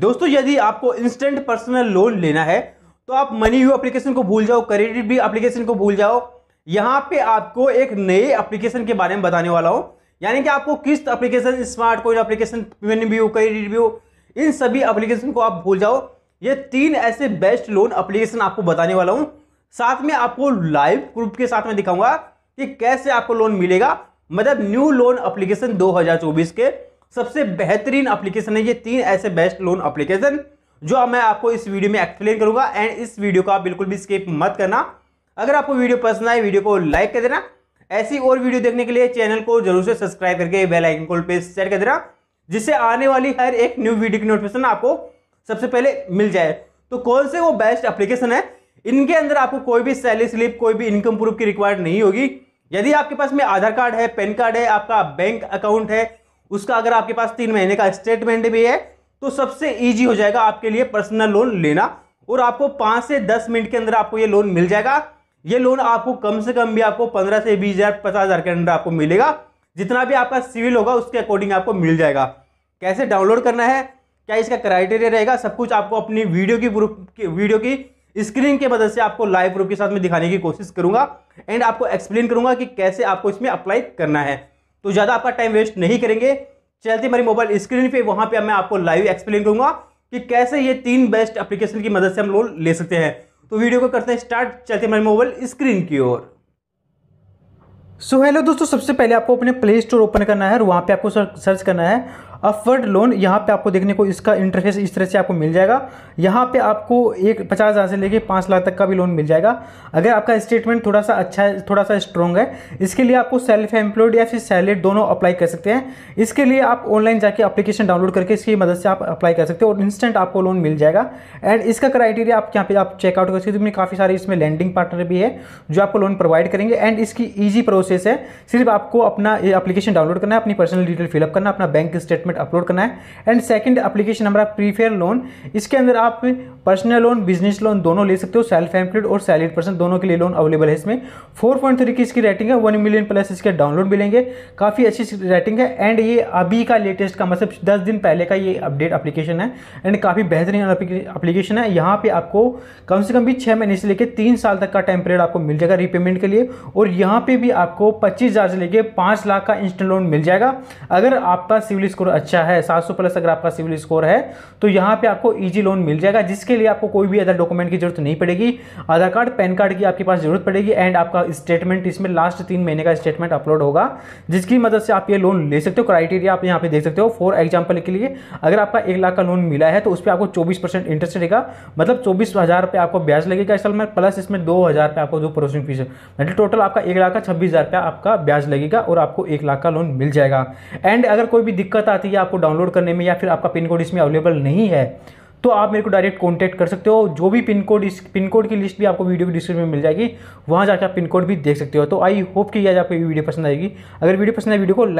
दोस्तों यदि आपको इंस्टेंट पर्सनल लोन लेना है तो आप मनी यू एप्लीकेशन को भूल जाओ क्रेडिट भी एप्लीकेशन को भूल जाओ यहाँ पे आपको एक नए एप्लीकेशन के बारे में बताने वाला हूँ यानी कि आपको किस्त application smart coin application money view credit view इन सभी एप्लीकेशन को आप भूल जाओ ये तीन ऐसे बेस्ट लोन एप्लीकेशन आपको बताने वाला हूँ साथ में आपको लाइव प्रूफ के साथ में दिखाऊंगा कि कैसे आपको लोन मिलेगा मतलब न्यू लोन एप्लीकेशन दो के सबसे बेहतरीन एप्लीकेशन है ये तीन ऐसे बेस्ट लोन एप्लीकेशन जो मैं आपको इस वीडियो में एक्सप्लेन करूंगा एंड इस वीडियो को बिल्कुल भी स्किप मत करना अगर आपको वीडियो पसंद आए वीडियो को लाइक कर देना ऐसी और वीडियो देखने के लिए चैनल को जरूर से सब्सक्राइब करके बेल आइकन को पे शेयर कर देना जिससे आने वाली हर एक न्यू वीडियो की नोटिफिकेशन आपको सबसे पहले मिल जाए तो कौन से वो बेस्ट एप्लीकेशन है इनके अंदर आपको कोई भी सैलरी स्लिप कोई भी इनकम प्रूफ की रिक्वायर्ड नहीं होगी यदि आपके पास में आधार कार्ड है पैन कार्ड है आपका बैंक अकाउंट है उसका अगर आपके पास तीन महीने का स्टेटमेंट भी है तो सबसे ईजी हो जाएगा आपके लिए पर्सनल लोन लेना और आपको पाँच से दस मिनट के अंदर आपको ये लोन मिल जाएगा ये लोन आपको कम से कम भी आपको पंद्रह से बीस हज़ार पचास हज़ार के अंदर आपको मिलेगा जितना भी आपका सिविल होगा उसके अकॉर्डिंग आपको मिल जाएगा कैसे डाउनलोड करना है क्या इसका क्राइटेरिया रहेगा सब कुछ आपको अपनी वीडियो की प्रूफ वीडियो की स्क्रीन की मदद से आपको लाइव प्रूफ के साथ में दिखाने की कोशिश करूँगा एंड आपको एक्सप्लेन करूँगा कि कैसे आपको इसमें अप्लाई करना है तो ज़्यादा आपका टाइम वेस्ट नहीं करेंगे चलते मेरी मोबाइल स्क्रीन पे वहाँ पे मैं आपको लाइव एक्सप्लेन करूँगा कि कैसे ये तीन बेस्ट एप्लीकेशन की मदद से हम लोन ले सकते हैं तो वीडियो को करते हैं स्टार्ट चलते हमारी मोबाइल स्क्रीन की ओर सो so, हेलो दोस्तों सबसे पहले आपको अपने प्ले स्टोर ओपन करना है और वहाँ पे आपको सर्च करना है अफर्ड लोन यहाँ पे आपको देखने को इसका इंटरफेस इस तरह से आपको मिल जाएगा यहाँ पे आपको एक पचास हज़ार से लेके पाँच लाख तक का भी लोन मिल जाएगा अगर आपका स्टेटमेंट थोड़ा सा अच्छा है थोड़ा सा स्ट्रॉन्ग है इसके लिए आपको सेल्फ एम्प्लॉयड या फिर सैलरी दोनों अप्लाई कर सकते हैं इसके लिए आप ऑनलाइन जाके अप्लीकेशन डाउनलोड करके इसकी मदद से आप अप्लाई कर सकते हो और इंस्टेंट आपको लोन मिल जाएगा एंड इसका क्राइटेरिया आप यहाँ पे आप चेकआउट कर सकते हो काफ़ी सारे इसमें लैंडिंग पार्टनर भी है जो आपको लोन प्रोवाइड करेंगे एंड इसकी ईजी प्रोसेस है सिर्फ आपको अपना अपलीकेशन डाउनलोड करना है अपनी पर्सनल डिटेल फिलअप करना अपना बैंक स्टेटमेंट डॉक्यूमेंट अपलोड करना है एंड सेकंड एप्लीकेशन हमारा प्रीफेयर लोन इसके अंदर आप पर्सनल लोन बिजनेस लोन दोनों ले सकते हो सेल्फ एम्प्लॉयड और सैलरीड पर्सन दोनों के लिए लोन अवेलेबल है इसमें फोर पॉइंट थ्री की इसकी रेटिंग है वन मिलियन प्लस इसके डाउनलोड मिलेंगे काफ़ी अच्छी रेटिंग है एंड ये अभी का लेटेस्ट का मतलब दस दिन पहले का ये अपडेट एप्लीकेशन है एंड काफ़ी बेहतरीन एप्लीकेशन है यहाँ पर आपको कम से कम भी छः महीने से लेकर तीन साल तक का टाइम पीरियड आपको मिल जाएगा रीपेमेंट के लिए और यहाँ पर भी आपको पच्चीस हज़ार से लेकर पाँच लाख का इंस्टेंट लोन मिल जाएगा अगर आपका सिविल स्कोर अच्छा अच्छा है सौ प्लस अगर आपका सिविल स्कोर है तो यहाँ पे आपको ईजी लोन मिल जाएगा जिसके लिए आपको कोई भी अदर डॉक्यूमेंट की जरूरत नहीं पड़ेगी आधार कार्ड पैन कार्ड की आपके पास जरूरत पड़ेगी एंड आपका स्टेटमेंट इसमें लास्ट तीन महीने का स्टेटमेंट अपलोड होगा जिसकी मदद से आप ये लोन ले सकते हो क्राइटेरिया आप यहाँ पे देख सकते हो फॉर एग्जाम्पल के लिए अगर आपका एक लाख का लोन मिला है तो उस पर आपको चौबीस परसेंट इंटरेस्ट रहेगा मतलब चौबीस हज़ार पे आपको ब्याज लगेगा में प्लस इसमें दो हज़ार पे आपको जो प्रोसेसिंग फीस मतलब टोटल आपका एक लाख का छब्बीस हज़ार आपका ब्याज लगेगा और आपको एक लाख का लोन मिल जाएगा एंड अगर कोई भी दिक्कत आती या आपको डाउनलोड करने में या फिर आपका पिन कोड इसमें अवेलेबल नहीं है तो आप मेरे को डायरेक्ट कॉन्टैक्ट कर सकते हो जो भी पिन कोड इस पिन कोड की लिस्ट भी आपको वीडियो की डिस्क्रिप्शन में मिल जाएगी वहाँ जाकर आप पिन कोड भी देख सकते हो तो आई होप कि आज आपको ये वीडियो पसंद आएगी अगर वीडियो पसंद आए वीडियो को